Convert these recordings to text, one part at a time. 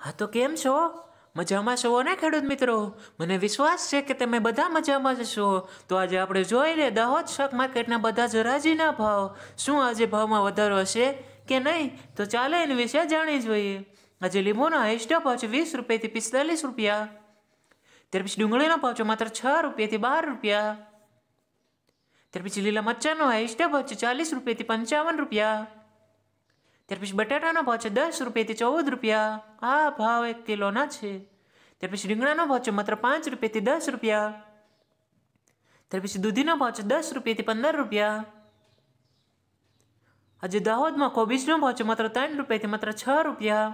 હા તો કેમ છો મજામાં છો ને ખેડૂત મિત્રો મને વિશ્વાસ છે કે તમે બધા મજામાં જ છો તો આજે આપણે જોઈ લે દાહોદ શક માર્કેટના બધા જરાજીના ભાવ શું આજે ભાવમાં વધારો હશે કે નહીં તો ચાલે એની વિશે જાણી જોઈએ આજે લીંબુનો હાઈસ્ટ ભાવ છે વીસ રૂપિયાથી પિસ્તાલીસ રૂપિયા ત્યાર પછી ડુંગળીનો ભાવ છે માત્ર છ રૂપિયાથી બાર રૂપિયા ત્યાર પછી લીલા મરચાનો હાઈસ્ટ ભાવ છે ચાલીસ રૂપિયાથી પંચાવન રૂપિયા ત્યાર પછી બટાટાનો ભાવ છે દસ રૂપિયાથી ચૌદ રૂપિયા આ ભાવ એક કિલોના છે ત્યાર પછી રીંગણાનો ભાવ છે માત્ર પાંચ રૂપિયાથી દસ રૂપિયા ત્યાર પછી દૂધીનો ભાવ છે દસ રૂપિયાથી પંદર રૂપિયા આજે દાહોદમાં કોબીજનો ભાવ છે માત્ર ત્રણ રૂપિયાથી માત્ર છ રૂપિયા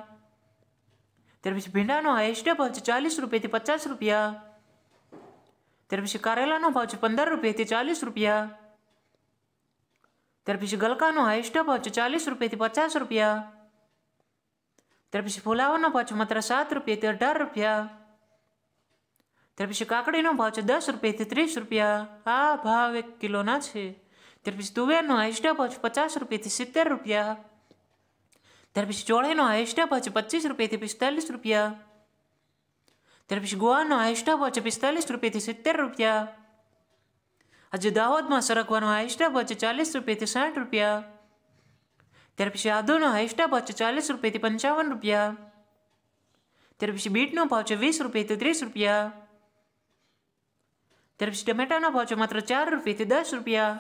ત્યાર પછી ભીંડાનો હાઈસ્ટ ભાવ છે ચાલીસ રૂપિયાથી પચાસ રૂપિયા ત્યાર પછી કારેલાનો ભાવ છે પંદર રૂપિયાથી ચાલીસ રૂપિયા ત્યાર પછી ગલકાનો હાઈસ્ટ ભાવ છે ચાલીસ રૂપિયાથી પચાસ રૂપિયા ત્યાર પછી ફુલાવાનો ભાવ છે માત્ર સાત રૂપિયાથી અઢાર રૂપિયા ત્યાર પછી કાકડીનો ભાવ છે દસ રૂપિયાથી ત્રીસ રૂપિયા આ ભાવ એક કિલોના છે ત્યાર પછી તુવેરનો હાઈસ્ટ ભાવ છે પચાસ રૂપિયાથી સિત્તેર રૂપિયા ત્યાર પછી ચોળેનો હાઈસ્ટ ભાવ છે પચીસ રૂપિયાથી પિસ્તાલીસ રૂપિયા ત્યાર પછી ગોવાનો હાઈસ્ટ ભાવ છે પિસ્તાલીસ રૂપિયાથી સિત્તેર રૂપિયા આજે દાહોદમાં સરગવાનો હાઈસ્ટા ભાવ છે ચાલીસ રૂપિયાથી સાઠ રૂપિયા ત્યાર પછી આદુનો હાઈસ્ટા ભાવ છે ચાલીસ રૂપિયાથી પંચાવન રૂપિયા ત્યાર પછી બીટનો ભાવ છે વીસ રૂપિયાથી ત્રીસ રૂપિયા ત્યાર પછી ટમેટાનો ભાવ છે માત્ર ચાર રૂપિયાથી દસ રૂપિયા